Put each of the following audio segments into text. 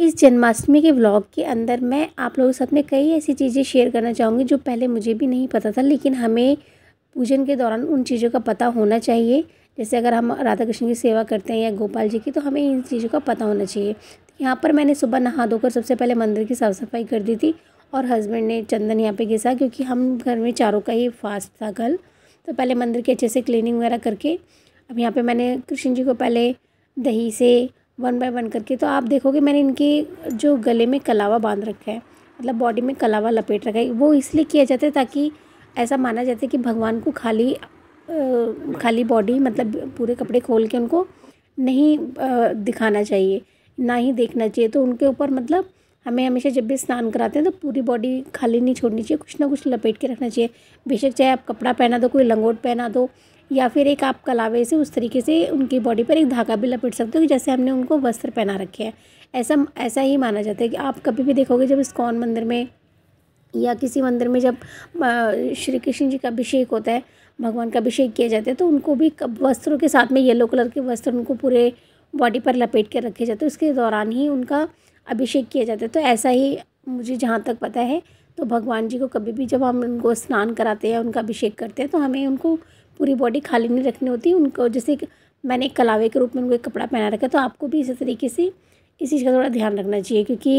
इस जन्माष्टमी के व्लॉग के अंदर मैं आप लोगों के साथ में कई ऐसी चीज़ें शेयर करना चाहूँगी जो पहले मुझे भी नहीं पता था लेकिन हमें पूजन के दौरान उन चीज़ों का पता होना चाहिए जैसे अगर हम राधा कृष्ण की सेवा करते हैं या गोपाल जी की तो हमें इन चीज़ों का पता होना चाहिए यहाँ पर मैंने सुबह नहा धोकर सबसे पहले मंदिर की साफ़ सफाई कर दी थी और हस्बैंड ने चंदन यहाँ पे घिसा क्योंकि हम घर में चारों का ही फास्ट था कल तो पहले मंदिर की अच्छे से क्लीनिंग वगैरह करके अब यहाँ पे मैंने कृष्ण जी को पहले दही से वन बाय वन करके तो आप देखोगे मैंने इनके जो गले में कलावा बांध रखा है मतलब बॉडी में कलावा लपेट रखा है वो इसलिए किया जाता है ताकि ऐसा माना जाता है कि भगवान को खाली खाली बॉडी मतलब पूरे कपड़े खोल के उनको नहीं दिखाना चाहिए ना ही देखना चाहिए तो उनके ऊपर मतलब हमें हमेशा जब भी स्नान कराते हैं तो पूरी बॉडी खाली नहीं छोड़नी चाहिए कुछ ना कुछ लपेट के रखना चाहिए बेशक चाहे आप कपड़ा पहना दो कोई लंगोट पहना दो या फिर एक आप कलावे से उस तरीके से उनकी बॉडी पर एक धागा भी लपेट सकते हो जैसे हमने उनको वस्त्र पहना रखे हैं ऐसा ऐसा ही माना जाता है कि आप कभी भी देखोगे जब इस्कॉन मंदिर में या किसी मंदिर में जब श्री कृष्ण जी का अभिषेक होता है भगवान का अभिषेक किया जाता है तो उनको भी वस्त्रों के साथ में येलो कलर के वस्त्र उनको पूरे बॉडी पर लपेट के रखे जाते हैं उसके दौरान ही उनका अभिषेक किया जाता है तो ऐसा ही मुझे जहाँ तक पता है तो भगवान जी को कभी भी जब हम उनको स्नान कराते हैं उनका अभिषेक करते हैं तो हमें उनको पूरी बॉडी खाली नहीं रखनी होती उनको जैसे मैंने एक कलावे के रूप में उनको एक कपड़ा पहना रखा तो आपको भी इसी तरीके से इस चीज़ का थोड़ा ध्यान रखना चाहिए क्योंकि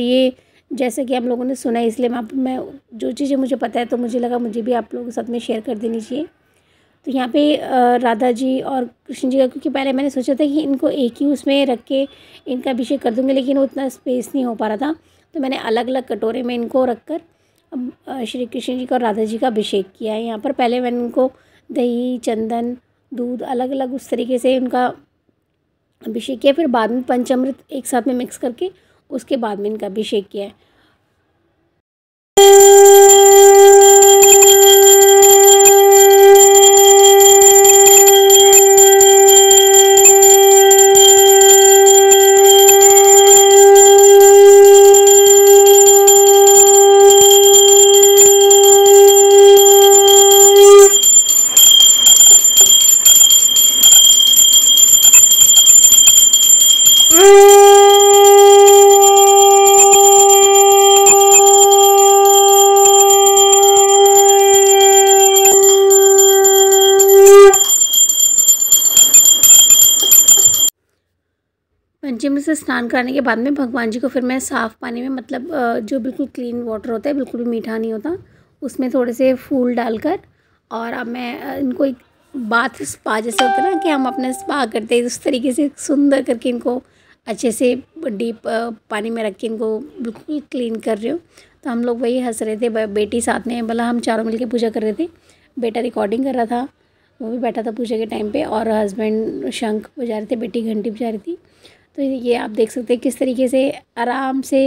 ये जैसे कि हम लोगों ने सुना है इसलिए मैं मैं जो चीज़ें मुझे पता है तो मुझे लगा मुझे भी आप लोगों के साथ में शेयर कर देनी चाहिए तो यहाँ पे राधा जी और कृष्ण जी का क्योंकि पहले मैंने सोचा था कि इनको एक ही उसमें रख के इनका अभिषेक कर दूँगी लेकिन उतना स्पेस नहीं हो पा रहा था तो मैंने अलग अलग कटोरे में इनको रख कर अब श्री कृष्ण जी का और राधा जी का अभिषेक किया है यहाँ पर पहले मैंने इनको दही चंदन दूध अलग अलग उस तरीके से उनका अभिषेक किया फिर बाद में पंचमृत एक साथ में मिक्स करके उसके बाद में इनका अभिषेक किया है पंचमी से स्नान करने के बाद में भगवान जी को फिर मैं साफ़ पानी में मतलब जो बिल्कुल क्लीन वाटर होता है बिल्कुल भी मीठा नहीं होता उसमें थोड़े से फूल डालकर और अब मैं इनको एक बाथ स्पा जैसे होता है ना कि हम अपने स्पा करते हैं उस तरीके से सुंदर करके इनको अच्छे से डीप पानी में रख के इनको बिल्कुल क्लीन कर रहे हो तो हम लोग वही हंस रहे थे बेटी साथ में भला हम चारों मिलके पूजा कर रहे थे बेटा रिकॉर्डिंग कर रहा था वो भी बैठा था पूजा के टाइम पे और हस्बैंड शंख बजा रहे थे बेटी घंटी बजा रही थी तो ये आप देख सकते हैं किस तरीके से आराम से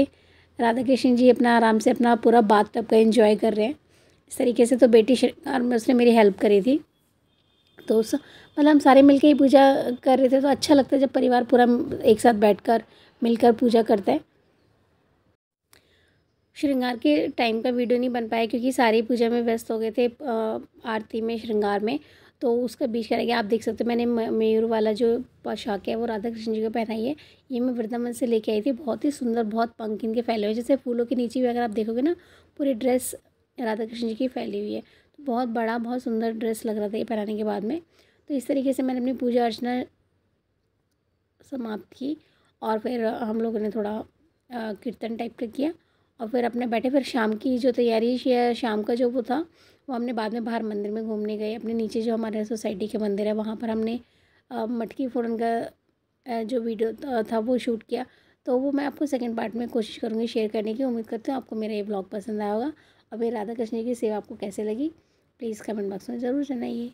राधा कृष्ण जी अपना आराम से अपना पूरा बात तब का इंजॉय कर रहे हैं इस तरीके से तो बेटी और उसने मेरी हेल्प करी थी तो मतलब हम सारे मिलके ही पूजा कर रहे थे तो अच्छा लगता है जब परिवार पूरा एक साथ बैठकर मिलकर पूजा करता है श्रृंगार के टाइम का वीडियो नहीं बन पाया क्योंकि सारी पूजा में व्यस्त हो गए थे आरती में श्रृंगार में तो उसका बीच कर आप देख सकते हो मैंने मयूर वाला जो पोशाक है वो राधा कृष्ण जी को पहनाई है ये मैं वृद्धावन से लेके आई थी बहुत ही सुंदर बहुत पंख इनके फैले हुए जैसे फूलों के नीचे भी अगर आप देखोगे ना पूरी ड्रेस राधा कृष्ण जी की फैली हुई है तो बहुत बड़ा बहुत सुंदर ड्रेस लग रहा था ये पहनाने के बाद में तो इस तरीके से मैंने अपनी पूजा अर्चना समाप्त की और फिर हम लोगों ने थोड़ा कीर्तन टाइप का किया और फिर अपने बैठे फिर शाम की जो तैयारी या शाम का जो वो था वो हमने बाद में बाहर मंदिर में घूमने गए अपने नीचे जो हमारे सोसाइटी के मंदिर है वहाँ पर हमने मटकी फोड़न का जो वीडियो था वो शूट किया तो वो मैं आपको सेकंड पार्ट में कोशिश करूँगी शेयर करने की उम्मीद करती हूँ आपको मेरा ये ब्लॉग पसंद आया होगा अभी राधा कृष्ण की सेवा आपको कैसे लगी प्लीज़ कमेंट बॉक्स में ज़रूर जनाइए